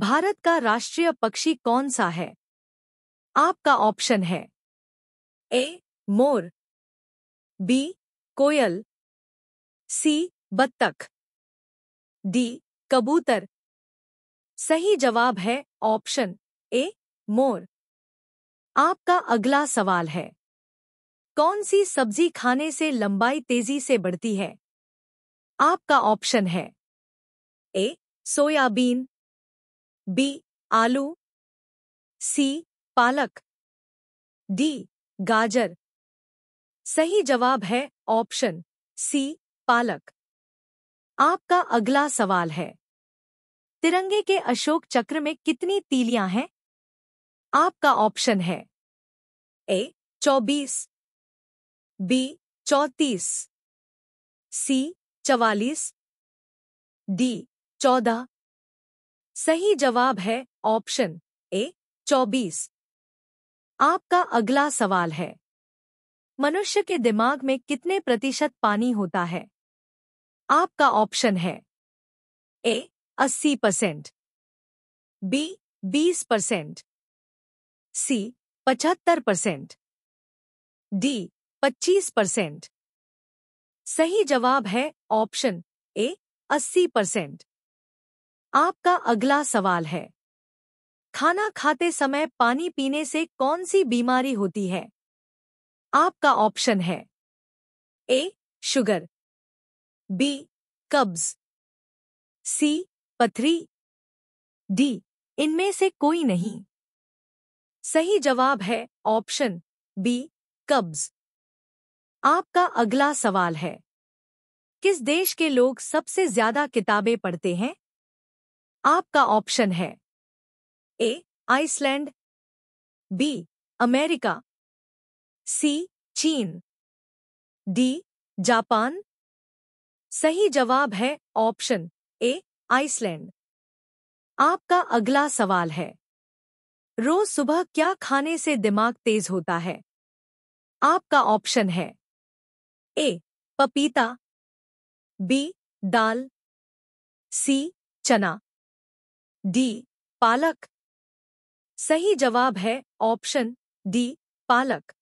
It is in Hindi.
भारत का राष्ट्रीय पक्षी कौन सा है आपका ऑप्शन है ए मोर बी कोयल सी बत्तख डी कबूतर सही जवाब है ऑप्शन ए मोर आपका अगला सवाल है कौन सी सब्जी खाने से लंबाई तेजी से बढ़ती है आपका ऑप्शन है ए सोयाबीन बी आलू सी पालक डी गाजर सही जवाब है ऑप्शन सी पालक आपका अगला सवाल है तिरंगे के अशोक चक्र में कितनी तीलियां हैं आपका ऑप्शन है ए चौबीस बी चौतीस सी चवालीस डी चौदह सही जवाब है ऑप्शन ए चौबीस आपका अगला सवाल है मनुष्य के दिमाग में कितने प्रतिशत पानी होता है आपका ऑप्शन है ए अस्सी परसेंट बी बीस परसेंट सी पचहत्तर परसेंट डी पच्चीस परसेंट सही जवाब है ऑप्शन ए अस्सी परसेंट आपका अगला सवाल है खाना खाते समय पानी पीने से कौन सी बीमारी होती है आपका ऑप्शन है ए शुगर बी कब्ज सी पथरी डी इनमें से कोई नहीं सही जवाब है ऑप्शन बी कब्ज आपका अगला सवाल है किस देश के लोग सबसे ज्यादा किताबें पढ़ते हैं आपका ऑप्शन है A Iceland B America C चीन डी जापान सही जवाब है ऑप्शन ए आइसलैंड आपका अगला सवाल है रोज सुबह क्या खाने से दिमाग तेज होता है आपका ऑप्शन है ए पपीता बी दाल सी चना डी पालक सही जवाब है ऑप्शन डी पालक